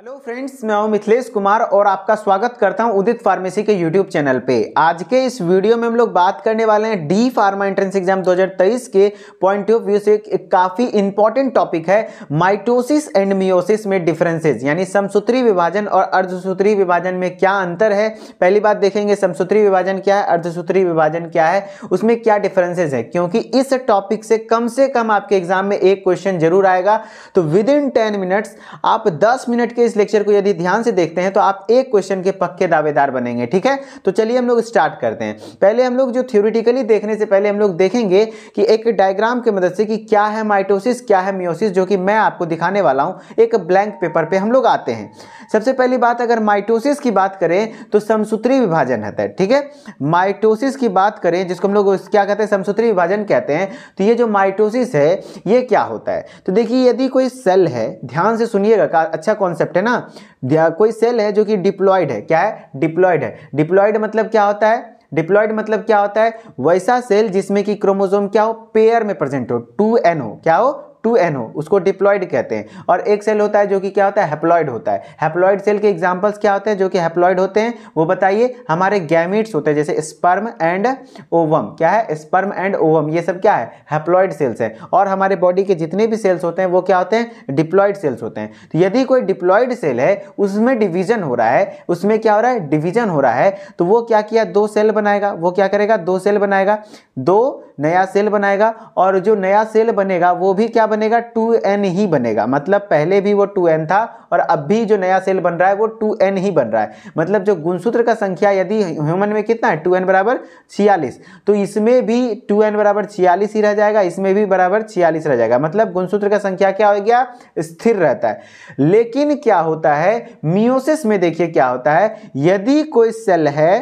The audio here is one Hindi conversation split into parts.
हेलो फ्रेंड्स मैं हूं मिथिलेश कुमार और आपका स्वागत करता हूं उदित फार्मेसी के यूट्यूब चैनल पे आज के इस वीडियो में हम लोग बात करने वाले हैं डी फार्मा एंट्रेंस एग्जाम 2023 के पॉइंट ऑफ व्यू से एक काफ़ी इंपॉर्टेंट टॉपिक है माइटोसिस एंड मियोसिस में डिफरेंसेस यानी समसूत्री विभाजन और अर्धसूत्री विभाजन में क्या अंतर है पहली बात देखेंगे समसूत्री विभाजन क्या है अर्धसूत्री विभाजन क्या है उसमें क्या डिफरेंसेज है क्योंकि इस टॉपिक से कम से कम आपके एग्जाम में एक क्वेश्चन जरूर आएगा तो विद इन टेन मिनट्स आप दस मिनट के इस लेक्चर को यदि ध्यान से देखते हैं तो आप एक क्वेश्चन के पक्के दावेदार बनेंगे ठीक है तो चलिए हम लोग स्टार्ट करते हैं पहले हम लोग जो थ्योरिटिकली देखने से पहले हम लोग देखेंगे कि एक डायग्राम की मदद से कि क्या है माइटोसिस क्या है मियोसिस जो कि मैं आपको दिखाने वाला हूँ एक ब्लैंक पेपर पे हम लोग आते हैं सबसे पहली बात अगर माइटोसिस की बात करें तो समसूत्री विभाजन है ठीक है माइटोसिस की बात करें जिसको हम लोग क्या कहते हैं समसूत्री विभाजन कहते हैं तो ये जो माइटोसिस है ये क्या होता है तो देखिए यदि कोई सेल है ध्यान से सुनिएगा अच्छा कॉन्सेप्ट है ना कोई सेल है जो कि डिप्लॉयड है क्या है डिप्लॉयड है डिप्लॉयड मतलब क्या होता है डिप्लॉयड मतलब क्या होता है वैसा सेल जिसमें कि क्रोमोजोम क्या हो पेयर में प्रेजेंट हो टू एन हो क्या हो टू एन हो उसको डिप्लॉयड कहते हैं और एक सेल होता है जो कि क्या होता है हेप्लॉयड होता है हेप्लॉयड सेल के एग्जाम्पल्स क्या होते हैं जो कि हेप्लॉयड होते हैं वो बताइए हमारे गैमिट्स होते हैं जैसे स्पर्म एंड ओवम क्या है स्पर्म एंड ओवम ये सब क्या है हेप्लॉयड सेल्स हैं और हमारे बॉडी के जितने भी सेल्स होते हैं वो क्या होते हैं डिप्लॉयड सेल्स होते हैं तो यदि कोई डिप्लॉयड सेल है उसमें डिवीजन हो रहा है उसमें क्या हो रहा है डिवीजन हो रहा है तो वो क्या किया दो सेल बनाएगा वो क्या करेगा दो सेल बनाएगा दो नया सेल बनाएगा और जो नया सेल बनेगा वो भी क्या बनेगा टू एन ही बनेगा मतलब पहले भी वो टू एन था और अब भी जो नया सेल बन रहा है वो टू एन ही बन रहा है मतलब जो गुणसूत्र का संख्या यदि ह्यूमन में कितना है टू एन बराबर छियालीस तो इसमें भी टू एन बराबर छियालीस ही रह जाएगा इसमें भी बराबर छियालीस रह जाएगा मतलब गुणसूत्र का संख्या क्या हो गया स्थिर रहता है लेकिन क्या होता है मियोसिस में देखिए क्या होता है यदि कोई सेल है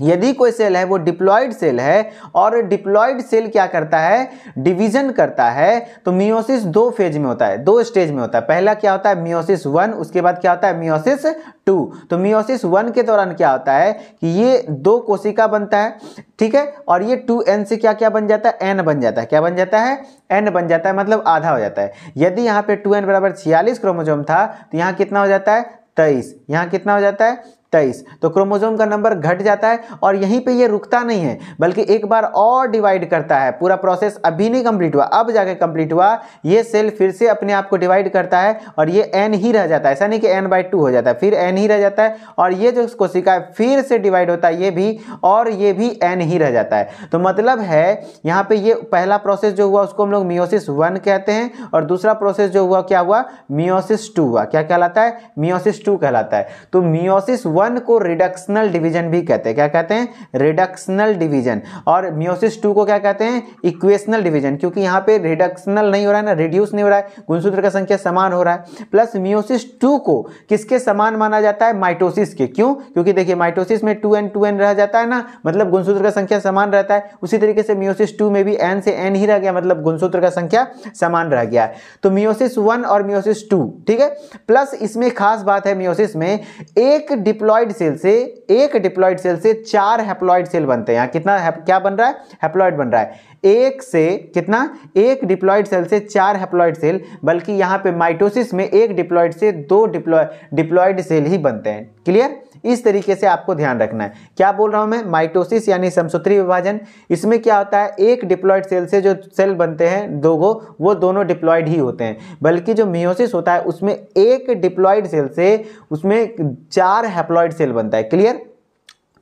यदि कोई सेल है वो डिप्लॉयड सेल है और डिप्लॉयड सेल क्या करता है डिवीजन करता है तो मियोसिस दो फेज में होता है दो स्टेज में होता है पहला क्या होता है मियोसिस वन उसके बाद क्या होता है मियोसिस टू तो मियोसिस वन के दौरान क्या होता है कि ये दो कोशिका बनता है ठीक है और ये टू एन से क्या क्या बन जाता है एन बन जाता है क्या बन जाता है एन बन जाता है मतलब आधा हो जाता है यदि यहाँ पे टू एन बराबर छियालीस क्रोमोजोम था तो यहाँ कितना हो जाता है तेईस यहाँ कितना हो जाता है तेईस तो क्रोमोजोम का नंबर घट जाता है और यहीं पे ये रुकता नहीं है बल्कि एक बार और डिवाइड करता है पूरा प्रोसेस अभी नहीं कंप्लीट हुआ अब जाके कंप्लीट हुआ ये सेल फिर से अपने आप को डिवाइड करता है और ये एन ही रह जाता है ऐसा नहीं कि एन बाई टू हो जाता है फिर एन ही रह जाता है और ये जो कोशिका है फिर से डिवाइड होता है ये भी और ये भी एन ही रह जाता है तो मतलब है यहाँ पर ये पहला प्रोसेस जो हुआ उसको हम लोग मियोसिस वन कहते हैं और दूसरा प्रोसेस जो हुआ क्या हुआ मियोसिस टू हुआ क्या कहलाता है मियोसिस टू कहलाता है तो मियोसिस वन वन को रिडक्शनल डिवीजन भी कहते हैं क्या कहते हैं रिडक्शनल डिवीजन और म्योसिस टू को क्या कहते हैं इक्वेशनल डिवीजन क्योंकि यहाँ पे रिडक्शनल नहीं हो रहा है ना रिड्यूस नहीं हो रहा है गुणसूत्र का संख्या समान हो रहा है प्लस म्योसिस टू को किसके समान माना जाता है माइटोसिस के क्यों क्योंकि देखिए माइटोसिस में टू एन टू एन रह जाता है ना मतलब गुणसूत्र का संख्या समान रहता है उसी तरीके से म्योसिस टू में भी एन से एन ही रह गया मतलब गुणसूत्र का संख्या समान रह गया है तो म्योसिस वन और म्योसिस टू ठीक है प्लस इसमें खास बात है म्योसिस में एक डिप्लो हेप्लॉइड सेल से एक डिप्लॉइड सेल से चार हेप्लॉइड सेल बनते हैं यहाँ कितना हैप, क्या बन रहा है हेप्लॉइड बन रहा है एक से कितना एक डिप्लॉइड सेल से चार हेप्लॉइड सेल बल्कि यहाँ पे माइटोसिस में एक डिप्लॉयड से दो डिप्लॉय डिप्लॉयड सेल ही बनते हैं क्लियर इस तरीके से आपको ध्यान रखना है क्या बोल रहा हूँ मैं माइटोसिस यानी समसूत्री विभाजन इसमें क्या होता है एक डिप्लॉयड सेल से जो सेल बनते हैं दो गो वो दोनों डिप्लॉयड ही होते हैं बल्कि जो मियोसिस होता है उसमें एक डिप्लॉयड सेल से उसमें चार हैप्लॉयड सेल बनता है क्लियर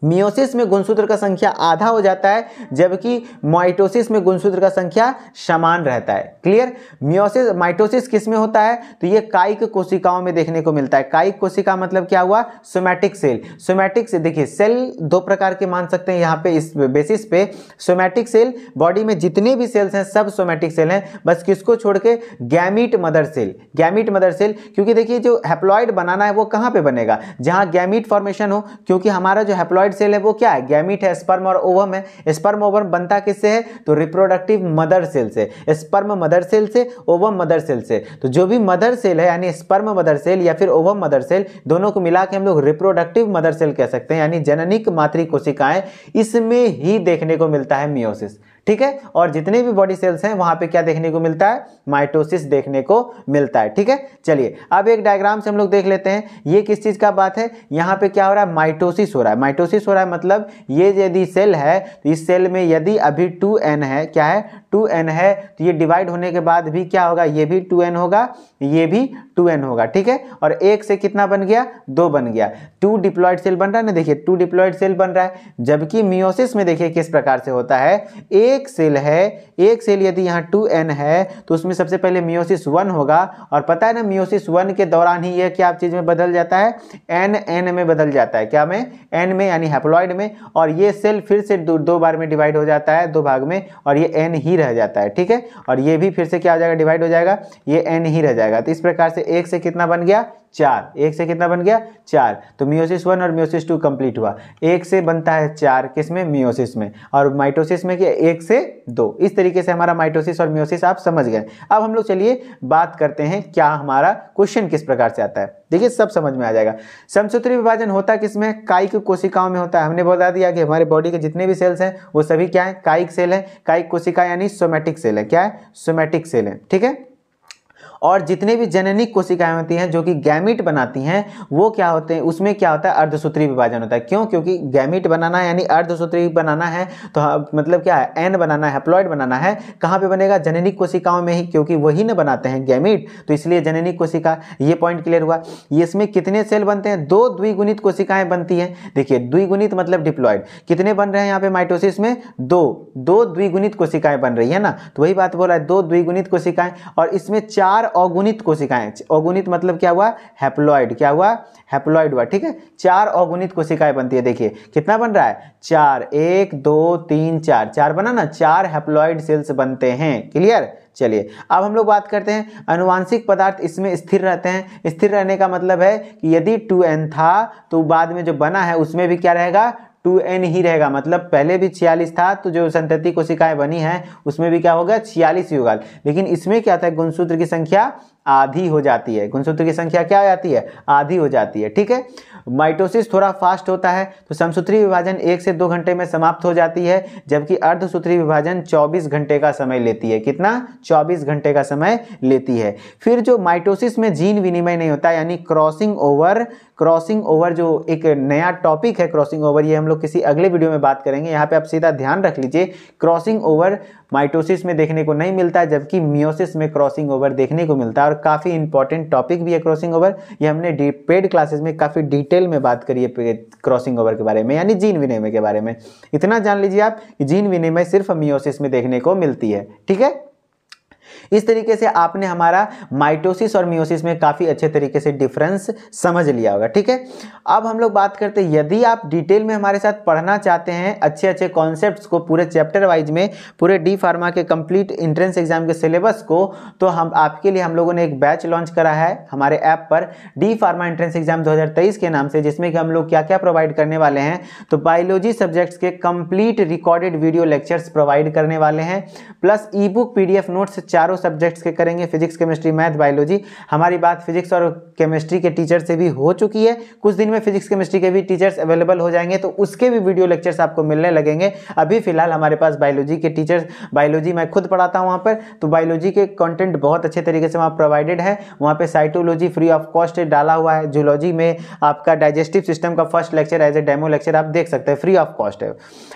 मियोसिस में गुणसूत्र का संख्या आधा हो जाता है जबकि माइटोसिस में गुणसूत्र का संख्या समान रहता है क्लियर मियोसिस माइटोसिस किस में होता है तो ये कायिक कोशिकाओं में देखने को मिलता है कायिक कोशिका मतलब क्या हुआ सोमैटिक सेल सोमैटिक से देखिए सेल दो प्रकार के मान सकते हैं यहाँ पे इस बेसिस पे सोमैटिक सेल बॉडी में जितने भी सेल्स हैं सब सोमैटिक सेल हैं बस किसको छोड़ के gamete mother cell gamete mother cell क्योंकि देखिए जो हैप्लॉयड बनाना है वो कहाँ पर बनेगा जहाँ गैमिट फॉर्मेशन हो क्योंकि हमारा जो हैप्लॉयड स्पर्मोसाइड सेल है वो क्या है गैमिट है स्पर्म और ओवम है स्पर्म ओवम बनता किससे है तो रिप्रोडक्टिव मदर सेल से स्पर्म मदर सेल से ओवम मदर सेल से तो जो भी मदर सेल है यानी स्पर्म मदर सेल या फिर ओवम मदर सेल दोनों को मिला के हम लोग रिप्रोडक्टिव मदर सेल कह सकते हैं यानी जननिक मातृ कोशिकाएं इसमें ही देखने को मिलता है मियोसिस ठीक है और जितने भी बॉडी सेल्स हैं वहां पे क्या देखने को मिलता है माइटोसिस देखने को मिलता है ठीक है चलिए अब एक डायग्राम से हम लोग देख लेते हैं ये किस चीज़ का बात है यहाँ पे क्या हो रहा है माइटोसिस हो रहा है माइटोसिस हो रहा है मतलब ये यदि सेल है तो इस सेल में यदि अभी टू एन है क्या है टू एन है तो ये डिवाइड होने के बाद भी क्या होगा ये भी टू एन होगा ये भी टू एन होगा ठीक है और एक से कितना बन गया दो बन गया टू डिप्लॉयड सेल बन रहा है ना देखिए टू डिप्लॉयड सेल बन रहा है जबकि मियोसिस में देखिए किस प्रकार से होता है एक एक सेल है एक सेल यदि यहाँ टू एन है तो उसमें सबसे पहले मियोसिस वन होगा और पता है ना मियोसिस वन के दौरान ही यह क्या चीज़ में बदल जाता है एन एन में बदल जाता है क्या में एन में यानी हैप्लॉइड में और ये सेल फिर से दो, दो बार में डिवाइड हो जाता है दो भाग में और ये एन ही रह जाता है ठीक है और ये भी फिर से क्या हो जाएगा डिवाइड हो जाएगा ये एन ही रह जाएगा तो इस प्रकार से एक से कितना बन गया चार एक से कितना बन गया चार तो मियोसिस वन और मियोसिस टू कंप्लीट हुआ एक से बनता है चार किस में मियोसिस में और माइटोसिस में क्या एक से दो इस तरीके से हमारा माइटोसिस और मियोसिस आप समझ गए अब हम लोग चलिए बात करते हैं क्या हमारा क्वेश्चन किस प्रकार से आता है देखिए सब समझ में आ जाएगा समसूत्री विभाजन होता किसमें कायिक कोशिकाओं में होता है हमने बता दिया कि हमारे बॉडी के जितने भी सेल्स हैं वो सभी क्या है कायिक सेल है कायिक कोशिका यानी सोमेटिक सेल है क्या है सोमेटिक सेल है ठीक है और जितने भी जननिक कोशिकाएं होती हैं जो कि गैमिट बनाती हैं वो क्या होते हैं उसमें क्या होता है अर्धसूत्री विभाजन होता है क्यों क्योंकि गैमिट बनाना यानी अर्धसूत्री बनाना है तो हाँ, मतलब क्या है एन बनाना है प्लॉयड बनाना है कहाँ पर बनेगा जननिक कोशिकाओं में ही क्योंकि वही ना बनाते हैं गैमिट तो इसलिए जननिक कोशिका ये पॉइंट क्लियर हुआ इसमें कितने सेल बनते हैं दो द्विगुणित कोशिकाएं बनती हैं देखिए द्विगुणित मतलब डिप्लॉयड कितने बन रहे हैं यहाँ पे माइटोसिस में दो दो द्विगुणित कोशिकाएं बन रही है ना तो वही बात बोला है दो द्विगुणित कोशिकाएं और इसमें चार अगुणित कोशिकाएं अगुणित मतलब क्या हुआ हैप्लॉइड क्या हुआ हैप्लॉइड हुआ ठीक है चार अगुणित कोशिकाएं बनती है देखिए कितना बन रहा है चार एक दो तीन चार चार बना ना चार हैप्लॉइड सेल्स बनते हैं क्लियर चलिए अब हम लोग बात करते हैं अनुवांशिक पदार्थ इसमें स्थिर रहते हैं स्थिर रहने का मतलब है कि यदि टू एन था तो बाद में जो बना है उसमें भी क्या रहेगा टू एन ही रहेगा मतलब पहले भी छियालीस था तो जो संतति कोशिकाएं बनी हैं उसमें भी क्या होगा छियालीस युगल लेकिन इसमें क्या था गुणसूत्र की संख्या आधी हो जाती है गुणसूत्र की संख्या क्या हो जाती है आधी हो जाती है ठीक है माइटोसिस थोड़ा फास्ट होता है तो समसूत्री विभाजन एक से दो घंटे में समाप्त हो जाती है जबकि अर्धसूत्री विभाजन 24 घंटे का समय लेती है कितना 24 घंटे का समय लेती है फिर जो माइटोसिस में जीन विनिमय नहीं होता यानी क्रॉसिंग ओवर क्रॉसिंग ओवर जो एक नया टॉपिक है क्रॉसिंग ओवर ये हम लोग किसी अगले वीडियो में बात करेंगे यहाँ पे आप सीधा ध्यान रख लीजिए क्रॉसिंग ओवर माइटोसिस में देखने को नहीं मिलता जबकि मियोसिस में क्रॉसिंग ओवर देखने को मिलता है और काफ़ी इंपॉर्टेंट टॉपिक भी है क्रॉसिंग ओवर ये हमने पेड क्लासेस में काफ़ी डिटेल में बात करी है क्रॉसिंग ओवर के बारे में यानी जीन विनिमय के बारे में इतना जान लीजिए आप जीन विनिमय सिर्फ मियोसिस में देखने को मिलती है ठीक है इस तरीके से आपने हमारा माइटोसिस और मियोसिस में काफ़ी अच्छे तरीके से डिफरेंस समझ लिया होगा ठीक है अब हम लोग बात करते हैं यदि आप डिटेल में हमारे साथ पढ़ना चाहते हैं अच्छे अच्छे कॉन्सेप्ट को पूरे चैप्टर वाइज में पूरे डी फार्मा के कंप्लीट इंट्रेंस एग्जाम के सिलेबस को तो हम आपके लिए हम लोगों ने एक बैच लॉन्च करा है हमारे ऐप पर डी फार्मा इंट्रेंस एग्जाम दो के नाम से जिसमें कि हम लोग क्या क्या प्रोवाइड करने वाले हैं तो बायोलॉजी सब्जेक्ट्स के complete recorded video lectures provide करने वाले हैं plus e book P notes चारों सब्जेक्ट्स के करेंगे फिजिक्स केमिस्ट्री मैथ बायोलॉजी हमारी बात फिजिक्स और केमिस्ट्री के टीचर से भी हो चुकी है कुछ दिन में फिजिक्स केमिस्ट्री के भी टीचर्स अवेलेबल हो जाएंगे तो उसके भी वीडियो लेक्चर्स आपको मिलने लगेंगे अभी फिलहाल हमारे पास बायोलॉजी के टीचर्स बायोलॉजी मैं खुद पढ़ाता हूँ वहाँ पर तो बायोलॉजी के कॉन्टेंट बहुत अच्छे तरीके से वहाँ प्रोवाइडेड है वहाँ पर साइटोलॉजी फ्री ऑफ कॉस्ट डाला हुआ है जूलॉजी में आपका डाइजेस्टिव सिस्टम का first lecture as a demo lecture आप देख सकते हैं फ्री ऑफ कॉस्ट है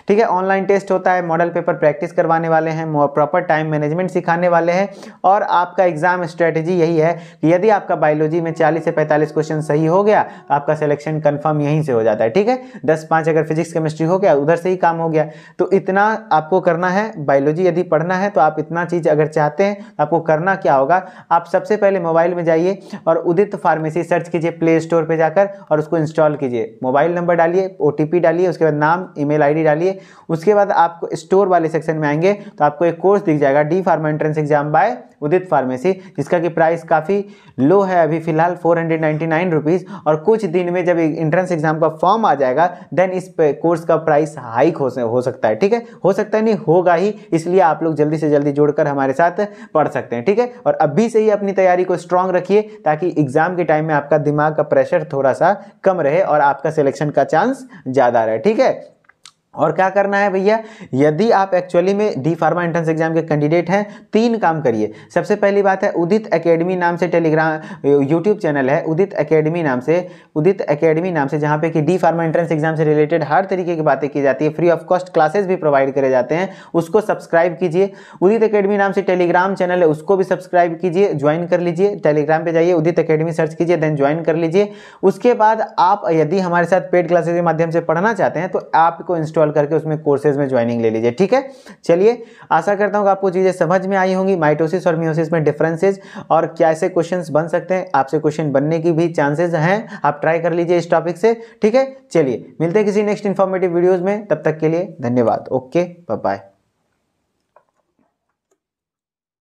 ठीक है ऑनलाइन टेस्ट होता है मॉडल पेपर प्रैक्टिस करवाने वाले हैं प्रॉपर टाइम मैनेजमेंट सिखाने वाले हैं और आपका एग्ज़ाम स्ट्रेटजी यही है कि यदि आपका बायोलॉजी में चालीस से पैंतालीस क्वेश्चन सही हो गया तो आपका सिलेक्शन कन्फर्म यहीं से हो जाता है ठीक है दस पाँच अगर फिजिक्स केमिस्ट्री हो गया उधर से ही काम हो गया तो इतना आपको करना है बायोलॉजी यदि पढ़ना है तो आप इतना चीज़ अगर चाहते हैं तो आपको करना क्या होगा आप सबसे पहले मोबाइल में जाइए और उदित फार्मेसी सर्च कीजिए प्ले स्टोर पर जाकर और उसको इंस्टॉल कीजिए मोबाइल नंबर डालिए ओ डालिए उसके बाद नाम ईमेल आईडी डालिए उसके बाद आपको स्टोर वाले सेक्शन में आएंगे तो आपको एक कोर्स दिख जाएगा D pharma entrance exam gram by Udit pharmacy जिसका कि प्राइस काफ़ी लो है अभी फिलहाल फोर हंड्रेड नाइन रुपीज़ और कुछ दिन में जब इंट्रेंस एग्जाम का फॉर्म आ जाएगा देन इस कोर्स का प्राइस हाइक हो, हो सकता है ठीक है हो सकता है नहीं होगा ही इसलिए आप लोग जल्दी से जल्दी जुड़कर हमारे साथ पढ़ सकते हैं ठीक है और अभी से ही अपनी तैयारी को स्ट्रांग रखिए ताकि एग्जाम के टाइम में आपका दिमाग का प्रेशर थोड़ा सा कम रहे और आपका सिलेक्शन का चांस ज़्यादा रहे ठीक है और क्या करना है भैया यदि आप एक्चुअली में डी फार्मा एंट्रेंस एग्जाम के कैंडिडेट हैं तीन काम करिए सबसे पहली बात है उदित एकेडमी नाम से टेलीग्राम यूट्यूब चैनल है उदित एकेडमी नाम से उदित एकेडमी नाम से जहाँ पे कि डी फार्मा एंट्रेंस एग्जाम से रिलेटेड हर तरीके की बातें की जाती है फ्री ऑफ कॉस्ट क्लासेस भी प्रोवाइड करे जाते हैं उसको सब्सक्राइब कीजिए उदित अकेडमी नाम से टेलीग्राम चैनल है उसको भी सब्सक्राइब कीजिए ज्वाइन कर लीजिए टेलीग्राम पर जाइए उदित अकेडमी सर्च कीजिए देन ज्वाइन कर लीजिए उसके बाद आप यदि हमारे साथ पेड क्लासेज के माध्यम से पढ़ना चाहते हैं तो आपको इंस्टॉल इंस्टॉल करके उसमें कोर्सेज में ज्वाइनिंग ले लीजिए ठीक है चलिए आशा करता हूँ आपको चीज़ें समझ में आई होंगी माइटोसिस और मियोसिस में डिफ्रेंसेज और क्या ऐसे क्वेश्चन बन सकते हैं आपसे क्वेश्चन बनने की भी चांसेज हैं आप ट्राई कर लीजिए इस टॉपिक से ठीक है चलिए मिलते हैं किसी नेक्स्ट इन्फॉर्मेटिव वीडियोज़ में तब तक के लिए धन्यवाद ओके बाय